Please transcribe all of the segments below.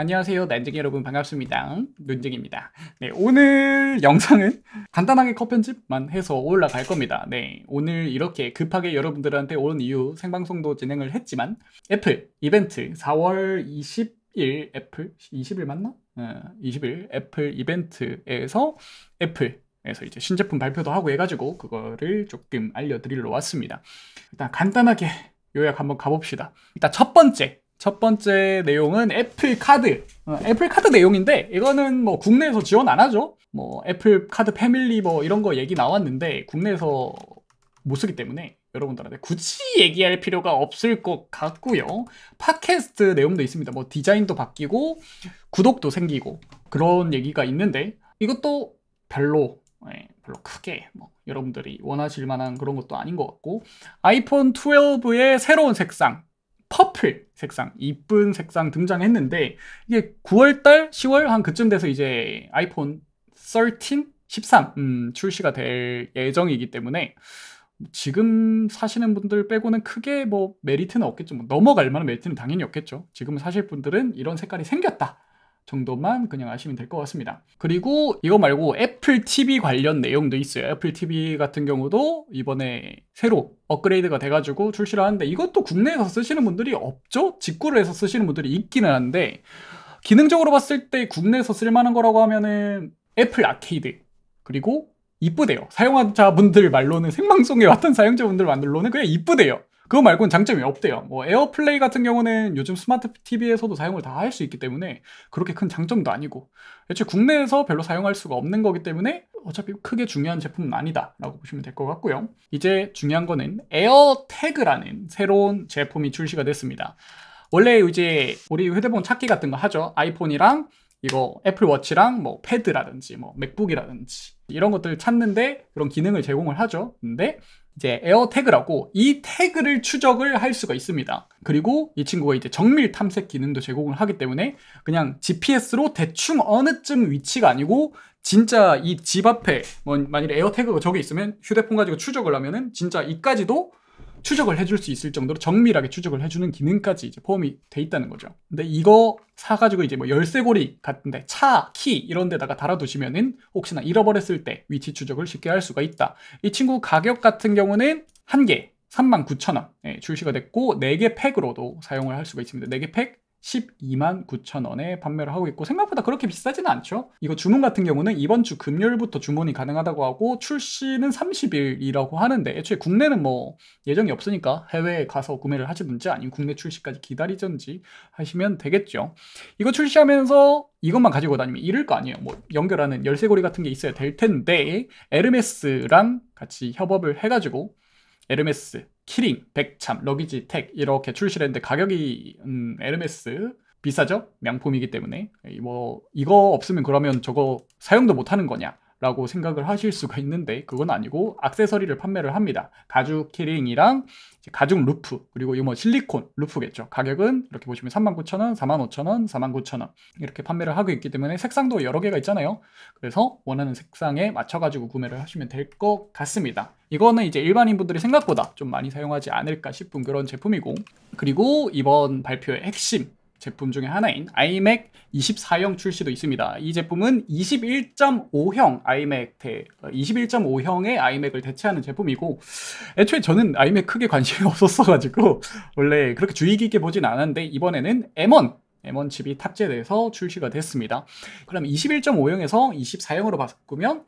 안녕하세요 난쟁이 여러분 반갑습니다 논쟁입니다 네, 오늘 영상은 간단하게 컷 편집만 해서 올라갈 겁니다 네, 오늘 이렇게 급하게 여러분들한테 온 이유 생방송도 진행을 했지만 애플 이벤트 4월 20일 애플 20일 맞나? 20일 어, 애플 이벤트에서 애플 에서 이제 신제품 발표도 하고 해가지고 그거를 조금 알려드리러 왔습니다. 일단 간단하게 요약 한번 가봅시다. 일단 첫 번째 첫 번째 내용은 애플 카드. 어, 애플 카드 내용인데 이거는 뭐 국내에서 지원 안 하죠. 뭐 애플 카드 패밀리 뭐 이런 거 얘기 나왔는데 국내에서 못 쓰기 때문에 여러분들한테 굳이 얘기할 필요가 없을 것 같고요. 팟캐스트 내용도 있습니다. 뭐 디자인도 바뀌고 구독도 생기고 그런 얘기가 있는데 이것도 별로 예, 별로 크게 뭐 여러분들이 원하실 만한 그런 것도 아닌 것 같고 아이폰 12의 새로운 색상 퍼플 색상, 이쁜 색상 등장했는데 이게 9월달, 10월 한 그쯤 돼서 이제 아이폰 13, 13 음, 출시가 될 예정이기 때문에 지금 사시는 분들 빼고는 크게 뭐 메리트는 없겠죠. 뭐 넘어갈 만한 메리트는 당연히 없겠죠. 지금 사실 분들은 이런 색깔이 생겼다. 정도만 그냥 아시면 될 것 같습니다. 그리고 이거 말고 애플 TV 관련 내용도 있어요. 애플 TV 같은 경우도 이번에 새로 업그레이드가 돼가지고 출시를 하는데 이것도 국내에서 쓰시는 분들이 없죠? 직구를 해서 쓰시는 분들이 있기는 한데 기능적으로 봤을 때 국내에서 쓸만한 거라고 하면은 애플 아케이드 그리고 이쁘대요. 사용자분들 말로는 생방송에 왔던 사용자분들 말로는 그냥 이쁘대요. 그거 말고는 장점이 없대요. 뭐 에어플레이 같은 경우는 요즘 스마트 TV에서도 사용을 다 할 수 있기 때문에 그렇게 큰 장점도 아니고 애초에 국내에서 별로 사용할 수가 없는 거기 때문에 어차피 크게 중요한 제품은 아니다라고 보시면 될 것 같고요. 이제 중요한 거는 에어태그라는 새로운 제품이 출시가 됐습니다. 원래 이제 우리 휴대폰 찾기 같은 거 하죠. 아이폰이랑 이거 애플워치랑 뭐 패드라든지 뭐 맥북이라든지 이런 것들 찾는데 그런 기능을 제공을 하죠. 근데 이제 에어 태그라고 이 태그를 추적을 할 수가 있습니다. 그리고 이 친구가 이제 정밀 탐색 기능도 제공을 하기 때문에 그냥 GPS로 대충 어느쯤 위치가 아니고 진짜 이 집 앞에 뭐 만일에 에어 태그가 저기 있으면 휴대폰 가지고 추적을 하면은 진짜 이까지도 추적을 해줄 수 있을 정도로 정밀하게 추적을 해주는 기능까지 이제 포함이 돼 있다는 거죠. 근데 이거 사가지고 이제 뭐 열쇠고리 같은데 차, 키 이런 데다가 달아두시면은 혹시나 잃어버렸을 때 위치 추적을 쉽게 할 수가 있다. 이 친구 가격 같은 경우는 한 개 39,000원 예, 출시가 됐고 4개 팩으로도 사용을 할 수가 있습니다. 4개 팩 12만 9천 원에 판매를 하고 있고 생각보다 그렇게 비싸지는 않죠. 이거 주문 같은 경우는 이번 주 금요일부터 주문이 가능하다고 하고 출시는 30일이라고 하는데 애초에 국내는 뭐 예정이 없으니까 해외에 가서 구매를 하시든지 아니면 국내 출시까지 기다리든지 하시면 되겠죠. 이거 출시하면서 이것만 가지고 다니면 잃을 거 아니에요. 뭐 연결하는 열쇠고리 같은 게 있어야 될 텐데 에르메스랑 같이 협업을 해가지고 에르메스 키링, 백참, 러기지, 택 이렇게 출시를 했는데 가격이 음, 에르메스 비싸죠? 명품이기 때문에 뭐 이거 없으면 그러면 저거 사용도 못하는 거냐 라고 생각을 하실 수가 있는데 그건 아니고 악세서리를 판매를 합니다 가죽 키링이랑 가죽 루프 그리고 이거 뭐 실리콘 루프겠죠 가격은 이렇게 보시면 39,000원, 45,000원, 49,000원 이렇게 판매를 하고 있기 때문에 색상도 여러 개가 있잖아요 그래서 원하는 색상에 맞춰가지고 구매를 하시면 될 것 같습니다 이거는 이제 일반인분들이 생각보다 좀 많이 사용하지 않을까 싶은 그런 제품이고 그리고 이번 발표의 핵심 제품 중에 하나인 iMac 24형 출시도 있습니다. 이 제품은 21.5형 iMac, 21.5형의 iMac을 대체하는 제품이고, 애초에 저는 iMac 크게 관심이 없었어가지고, 원래 그렇게 주의 깊게 보진 않았는데, 이번에는 M1, M1 칩이 탑재돼서 출시가 됐습니다. 그럼 21.5형에서 24형으로 바꾸면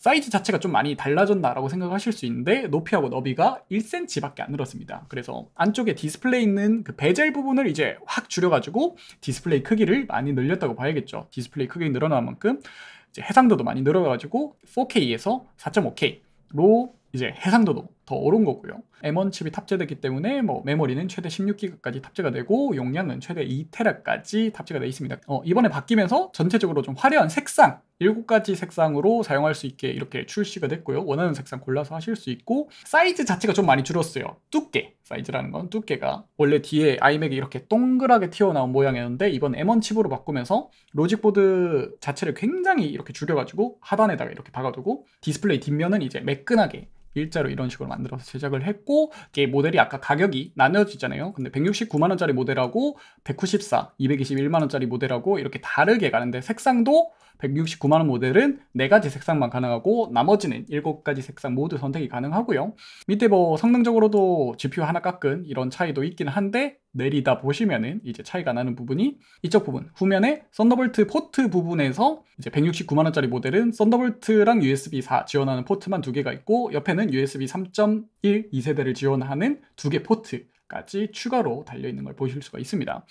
사이즈 자체가 좀 많이 달라졌나라고 생각하실 수 있는데 높이하고 너비가 1cm밖에 안 늘었습니다. 그래서 안쪽에 디스플레이 있는 그 베젤 부분을 이제 확 줄여가지고 디스플레이 크기를 많이 늘렸다고 봐야겠죠. 디스플레이 크기 늘어난 만큼 이제 해상도도 많이 늘어가지고 4K에서 4.5K로 이제 해상도도 더 오른 거고요. M1 칩이 탑재되기 때문에 뭐 메모리는 최대 16기가까지 탑재가 되고 용량은 최대 2테라까지 탑재가 되어 있습니다. 어, 이번에 바뀌면서 전체적으로 좀 화려한 색상 7가지 색상으로 사용할 수 있게 이렇게 출시가 됐고요. 원하는 색상 골라서 하실 수 있고 사이즈 자체가 좀 많이 줄었어요. 두께 사이즈라는 건 두께가 원래 뒤에 아이맥이 이렇게 동그랗게 튀어나온 모양이었는데 이번 M1 칩으로 바꾸면서 로직보드 자체를 굉장히 이렇게 줄여가지고 하단에다가 이렇게 박아두고 디스플레이 뒷면은 이제 매끈하게 일자로 이런 식으로 만들어서 제작을 했고 이게 모델이 아까 가격이 나눠지잖아요. 근데 169만 원짜리 모델하고 194, 221만 원짜리 모델하고 이렇게 다르게 가는데 색상도 169만원 모델은 4가지 색상만 가능하고 나머지는 7가지 색상 모두 선택이 가능하고요 밑에 뭐 성능적으로도 GPU 하나 깎은 이런 차이도 있긴 한데 내리다 보시면은 이제 차이가 나는 부분이 이쪽 부분 후면에 썬더볼트 포트 부분에서 이제 169만원짜리 모델은 썬더볼트랑 USB 4 지원하는 포트만 두 개가 있고 옆에는 USB 3.1 2세대를 지원하는 두 개 포트까지 추가로 달려있는 걸 보실 수가 있습니다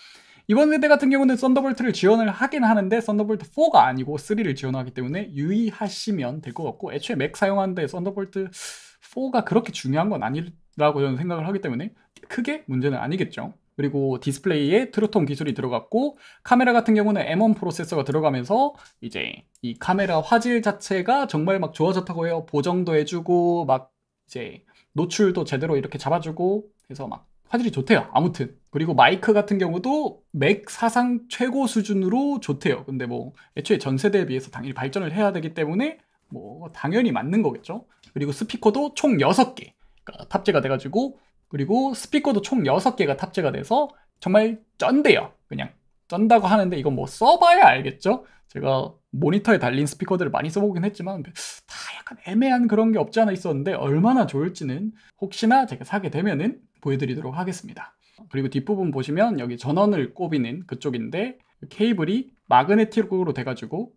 이번 세대 같은 경우는 썬더볼트를 지원을 하긴 하는데 썬더볼트 4가 아니고 3를 지원하기 때문에 유의하시면 될 것 같고 애초에 맥 사용하는데 썬더볼트 4가 그렇게 중요한 건 아니라고 저는 생각을 하기 때문에 크게 문제는 아니겠죠. 그리고 디스플레이에 트루톤 기술이 들어갔고 카메라 같은 경우는 M1 프로세서가 들어가면서 이제 이 카메라 화질 자체가 정말 막 좋아졌다고 해요. 보정도 해주고 막 이제 노출도 제대로 이렇게 잡아주고 해서 막 화질이 좋대요. 아무튼. 그리고 마이크 같은 경우도 맥 사상 최고 수준으로 좋대요. 근데 뭐 애초에 전 세대에 비해서 당연히 발전을 해야 되기 때문에 뭐 당연히 맞는 거겠죠. 그리고 스피커도 총6개 그러니까 탑재가 돼가지고 그리고 스피커도 총 6개가 탑재가 돼서 정말 쩐대요. 그냥 쩐다고 하는데 이건 뭐 써봐야 알겠죠? 제가 모니터에 달린 스피커들을 많이 써보긴 했지만 다 약간 애매한 그런 게 없지 않아 있었는데 얼마나 좋을지는 혹시나 제가 사게 되면은 보여드리도록 하겠습니다. 그리고 뒷부분 보시면 여기 전원을 꼽이는 그쪽인데 케이블이 마그네틱으로 돼가지고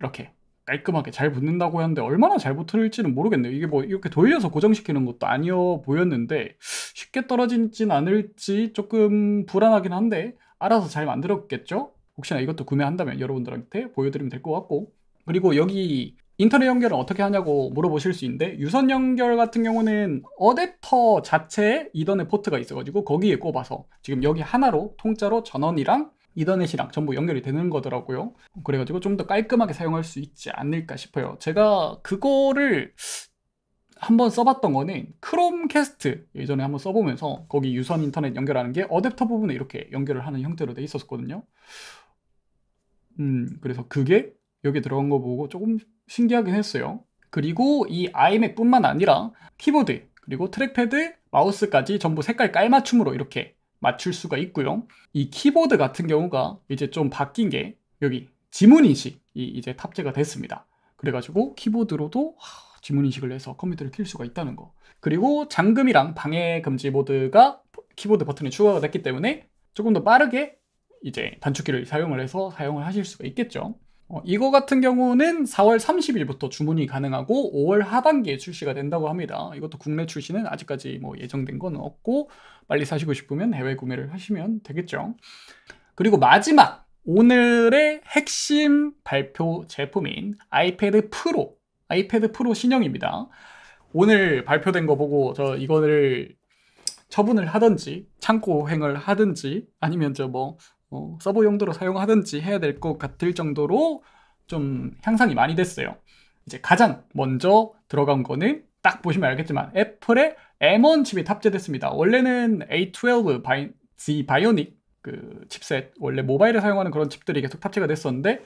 이렇게 깔끔하게 잘 붙는다고 하는데 얼마나 잘 붙을지는 모르겠네요. 이게 뭐 이렇게 돌려서 고정시키는 것도 아니어 보였는데 쉽게 떨어지진 않을지 조금 불안하긴 한데 알아서 잘 만들었겠죠? 혹시나 이것도 구매한다면 여러분들한테 보여드리면 될 것 같고 그리고 여기 인터넷 연결은 어떻게 하냐고 물어보실 수 있는데 유선 연결 같은 경우는 어댑터 자체에 이더넷 포트가 있어가지고 거기에 꼽아서 지금 여기 하나로 통짜로 전원이랑 이더넷이랑 전부 연결이 되는 거더라고요 그래가지고 좀 더 깔끔하게 사용할 수 있지 않을까 싶어요 제가 그거를 한번 써봤던 거는 크롬캐스트 예전에 한번 써보면서 거기 유선 인터넷 연결하는 게 어댑터 부분에 이렇게 연결을 하는 형태로 돼 있었거든요 음, 그래서 그게 여기 들어간 거 보고 조금 신기하긴 했어요. 그리고 이 아이맥 뿐만 아니라 키보드, 그리고 트랙패드, 마우스까지 전부 색깔 깔맞춤으로 이렇게 맞출 수가 있고요. 이 키보드 같은 경우가 이제 좀 바뀐 게 여기 지문인식이 이제 탑재가 됐습니다. 그래가지고 키보드로도 지문인식을 해서 컴퓨터를 킬 수가 있다는 거. 그리고 잠금이랑 방해 금지 모드가 키보드 버튼에 추가가 됐기 때문에 조금 더 빠르게 이제 단축키를 사용을 해서 사용을 하실 수가 있겠죠. 어, 이거 같은 경우는 4월 30일부터 주문이 가능하고 5월 하반기에 출시가 된다고 합니다. 이것도 국내 출시는 아직까지 뭐 예정된 건 없고 빨리 사시고 싶으면 해외 구매를 하시면 되겠죠. 그리고 마지막 오늘의 핵심 발표 제품인 아이패드 프로, 아이패드 프로 신형입니다. 오늘 발표된 거 보고 저 이거를 처분을 하든지 창고 행을 하든지 아니면 저뭐 어, 서버 용도로 사용하든지 해야 될 것 같을 정도로 좀 향상이 많이 됐어요. 이제 가장 먼저 들어간 거는 딱 보시면 알겠지만 애플의 M1 칩이 탑재됐습니다. 원래는 A12 바이, Z 바이오닉 그 칩셋 원래 모바일을 사용하는 그런 칩들이 계속 탑재가 됐었는데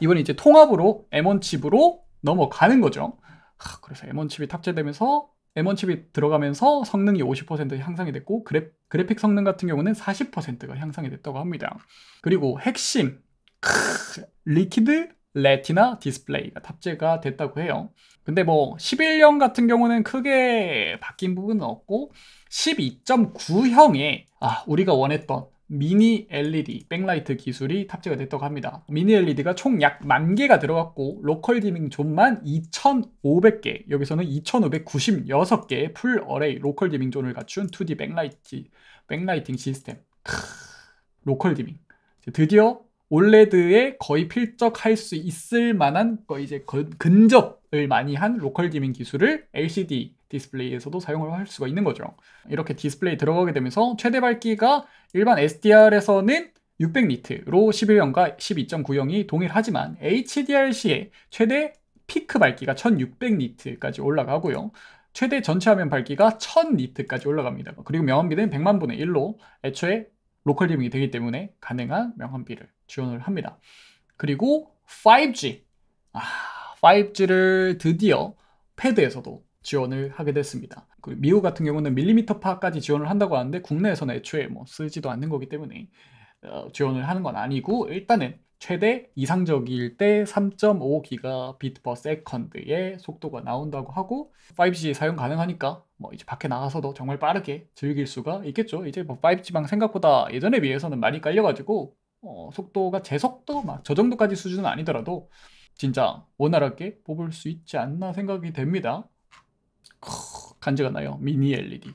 이번에 이제 통합으로 M1 칩으로 넘어가는 거죠. 하, 그래서 M1 칩이 탑재되면서 M1 칩이 들어가면서 성능이 50% 향상이 됐고 그래, 그래픽 성능 같은 경우는 40%가 향상이 됐다고 합니다. 그리고 핵심 크, 리퀴드 레티나 디스플레이가 탑재가 됐다고 해요. 근데 뭐 11형 같은 경우는 크게 바뀐 부분은 없고 12.9형에 아, 우리가 원했던 미니 LED 백라이트 기술이 탑재가 됐다고 합니다. 미니 LED가 총 약 만 개가 들어갔고 로컬 디밍 존만 2,500개, 여기서는 2,596개 의풀 어레이 로컬 디밍 존을 갖춘 2D 백라이트 백라이팅 시스템. 크, 로컬 디밍. 드디어 올레드에 거의 필적할 수 있을 만한 이제 근접을 많이 한 로컬 디밍 기술을 LCD 디스플레이에서도 사용을 할 수가 있는 거죠. 이렇게 디스플레이 들어가게 되면서 최대 밝기가 일반 SDR에서는 600니트로 11형과 12.9형이 동일하지만 HDR-C의 최대 피크 밝기가 1600니트까지 올라가고요. 최대 전체 화면 밝기가 1000니트까지 올라갑니다. 그리고 명암비는 100만 분의 1로 애초에 로컬 디밍이 되기 때문에 가능한 명암비를 지원을 합니다. 그리고 5G. 아, 5G를 드디어 패드에서도 지원을 하게 됐습니다. 그 미국 같은 경우는 밀리미터파까지 지원을 한다고 하는데 국내에서는 애초에 뭐 쓰지도 않는 거기 때문에 어, 지원을 하는 건 아니고 일단은 최대 이상적일 때 3.5기가비트 퍼 세컨드의 속도가 나온다고 하고 5G 사용 가능하니까 뭐 이제 밖에 나가서도 정말 빠르게 즐길 수가 있겠죠. 이제 뭐 5G방 생각보다 예전에 비해서는 많이 깔려가지고 어, 속도가 제 속도 막 저 정도까지 수준은 아니더라도 진짜 원활하게 뽑을 수 있지 않나 생각이 됩니다. 간지가 나요. 미니 LED.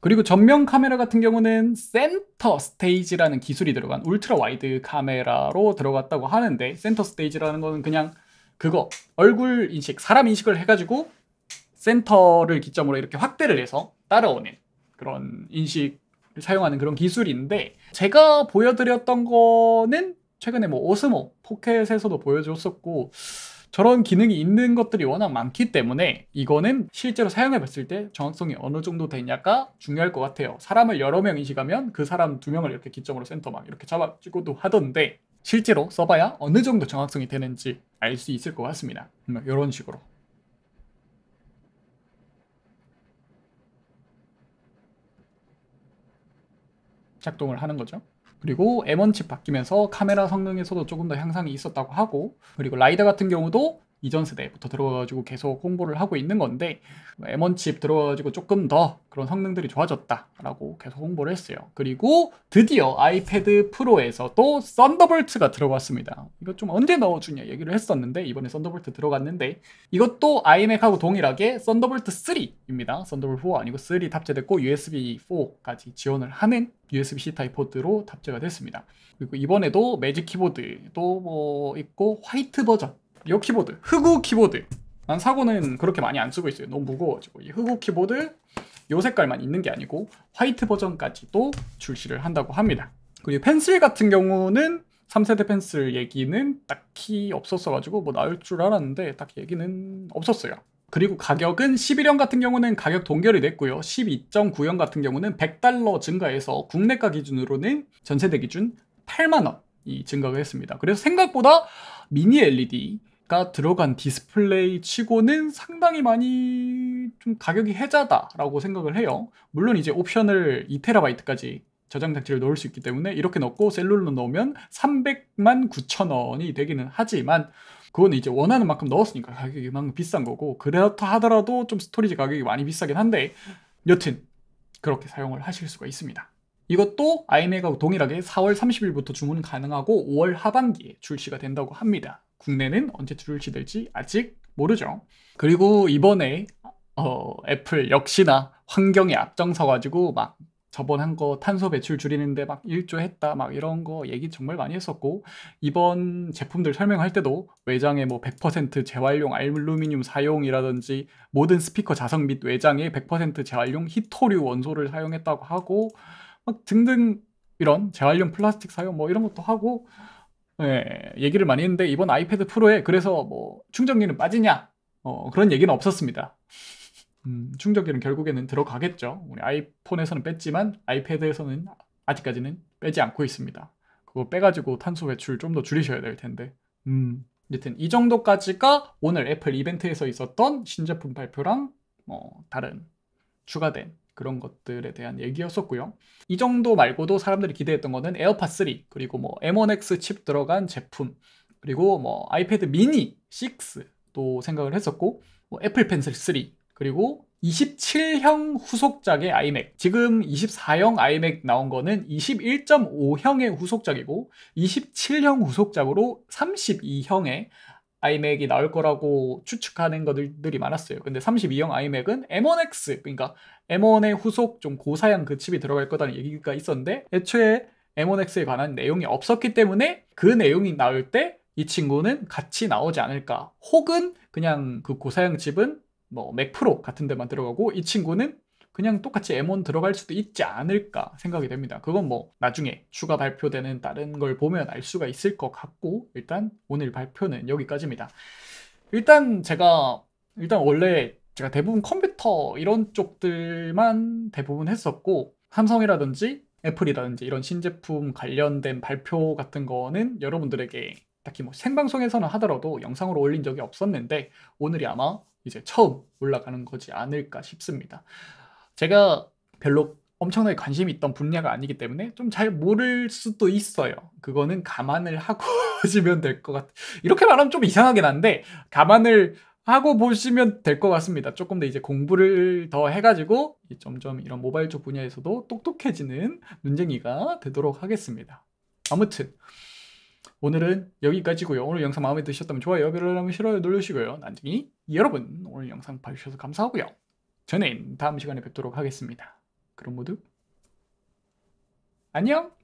그리고 전면 카메라 같은 경우는 센터 스테이지라는 기술이 들어간 울트라 와이드 카메라로 들어갔다고 하는데 센터 스테이지라는 거는 그냥 그거 얼굴 인식, 사람 인식을 해가지고 센터를 기점으로 이렇게 확대를 해서 따라오는 그런 인식 을 사용하는 그런 기술인데 제가 보여드렸던 거는 최근에 뭐 오스모 포켓에서도 보여줬었고 저런 기능이 있는 것들이 워낙 많기 때문에 이거는 실제로 사용해 봤을 때 정확성이 어느 정도 되냐가 중요할 것 같아요. 사람을 여러 명 인식하면 그 사람 두 명을 이렇게 기점으로 센터 막 이렇게 잡아주고도 하던데 실제로 써봐야 어느 정도 정확성이 되는지 알 수 있을 것 같습니다. 이런 식으로. 작동을 하는 거죠. 그리고 M1칩 바뀌면서 카메라 성능에서도 조금 더 향상이 있었다고 하고 그리고 라이더 같은 경우도 이전 세대부터 들어가가지고 계속 홍보를 하고 있는 건데 M1칩 들어가가지고 조금 더 그런 성능들이 좋아졌다라고 계속 홍보를 했어요. 그리고 드디어 아이패드 프로에서도 썬더볼트가 들어갔습니다. 이거 좀 언제 넣어주냐 얘기를 했었는데 이번에 썬더볼트 들어갔는데 이것도 아이맥하고 동일하게 썬더볼트 3입니다. 썬더볼트 4 아니고 3 탑재됐고 USB 4까지 지원을 하는 USB-C 타입 포드로 탑재가 됐습니다. 그리고 이번에도 매직 키보드도 뭐 있고 화이트 버전 이 키보드 흑우 키보드 난 사고는 그렇게 많이 안 쓰고 있어요 너무 무거워지고 이 흑우 키보드 요 색깔만 있는 게 아니고 화이트 버전까지도 출시를 한다고 합니다 그리고 펜슬 같은 경우는 3세대 펜슬 얘기는 딱히 없었어가지고 뭐 나올 줄 알았는데 딱 얘기는 없었어요 그리고 가격은 11형 같은 경우는 가격 동결이 됐고요 12.9형 같은 경우는 100달러 증가해서 국내가 기준으로는 전세대 기준 8만원 이 증가가 했습니다 그래서 생각보다 미니 LED가 들어간 디스플레이 치고는 상당히 많이 좀 가격이 해자다라고 생각을 해요. 물론 이제 옵션을 2TB까지 저장 장치를 넣을 수 있기 때문에 이렇게 넣고 셀룰로 넣으면 300만 9천 원이 되기는 하지만 그건 이제 원하는 만큼 넣었으니까 가격이 만 비싼 거고 그렇다 하더라도 좀 스토리지 가격이 많이 비싸긴 한데 여튼 그렇게 사용을 하실 수가 있습니다. 이것도 아이 a 하고 동일하게 4월 30일부터 주문 가능하고 5월 하반기에 출시가 된다고 합니다. 국내는 언제 출시될지 아직 모르죠. 그리고 이번에 어, 애플 역시나 환경에 앞장서 가지고 막 저번 한 거 탄소 배출 줄이는데 막 일조했다 막 이런 거 얘기 정말 많이 했었고 이번 제품들 설명할 때도 외장에 뭐 100% 재활용 알루미늄 사용이라든지 모든 스피커 자석 및 외장에 100% 재활용 히토류 원소를 사용했다고 하고 등등 이런 재활용 플라스틱 사용 뭐 이런 것도 하고 예, 얘기를 많이 했는데 이번 아이패드 프로에 그래서 뭐 충전기는 빠지냐 어, 그런 얘기는 없었습니다. 음, 충전기는 결국에는 들어가겠죠. 우리 아이폰에서는 뺐지만 아이패드에서는 아직까지는 빼지 않고 있습니다. 그거 빼가지고 탄소 배출 좀 더 줄이셔야 될 텐데. 음, 여튼 이 정도까지가 오늘 애플 이벤트에서 있었던 신제품 발표랑 뭐 다른 추가된 그런 것들에 대한 얘기였었고요. 이 정도 말고도 사람들이 기대했던 거는 에어팟 3 그리고 뭐 M1X 칩 들어간 제품 그리고 뭐 아이패드 미니 6도 생각을 했었고 뭐 애플 펜슬 3 그리고 27형 후속작의 아이맥 지금 24형 아이맥 나온 거는 21.5형의 후속작이고 27형 후속작으로 32형의 아이맥이 나올 거라고 추측하는 것들이 많았어요. 근데 32형 아이맥은 M1X 그러니까 M1의 후속 좀 고사양 그 칩이 들어갈 거다는 얘기가 있었는데 애초에 M1X에 관한 내용이 없었기 때문에 그 내용이 나올 때 이 친구는 같이 나오지 않을까 혹은 그냥 그 고사양 칩은 뭐 맥 프로 같은 데만 들어가고 이 친구는 그냥 똑같이 M1 들어갈 수도 있지 않을까 생각이 됩니다. 그건 뭐 나중에 추가 발표되는 다른 걸 보면 알 수가 있을 것 같고 일단 오늘 발표는 여기까지입니다. 일단 제가 일단 원래 제가 대부분 컴퓨터 이런 쪽들만 대부분 했었고 삼성이라든지 애플이라든지 이런 신제품 관련된 발표 같은 거는 여러분들에게 딱히 뭐 생방송에서는 하더라도 영상으로 올린 적이 없었는데 오늘이 아마 이제 처음 올라가는 거지 않을까 싶습니다. 제가 별로 엄청나게 관심이 있던 분야가 아니기 때문에 좀 잘 모를 수도 있어요. 그거는 감안을 하고 보시면 될 것 같. 아 이렇게 말하면 좀 이상하긴 한데 감안을 하고 보시면 될 것 같습니다. 조금 더 이제 공부를 더 해가지고 점점 이런 모바일 쪽 분야에서도 똑똑해지는 눈쟁이가 되도록 하겠습니다. 아무튼 오늘은 여기까지고요. 오늘 영상 마음에 드셨다면 좋아요, 별로 하면 싫어요 눌러주시고요. 난쟁이 여러분 오늘 영상 봐주셔서 감사하고요. 저는 다음 시간에 뵙도록 하겠습니다. 그럼 모두 안녕!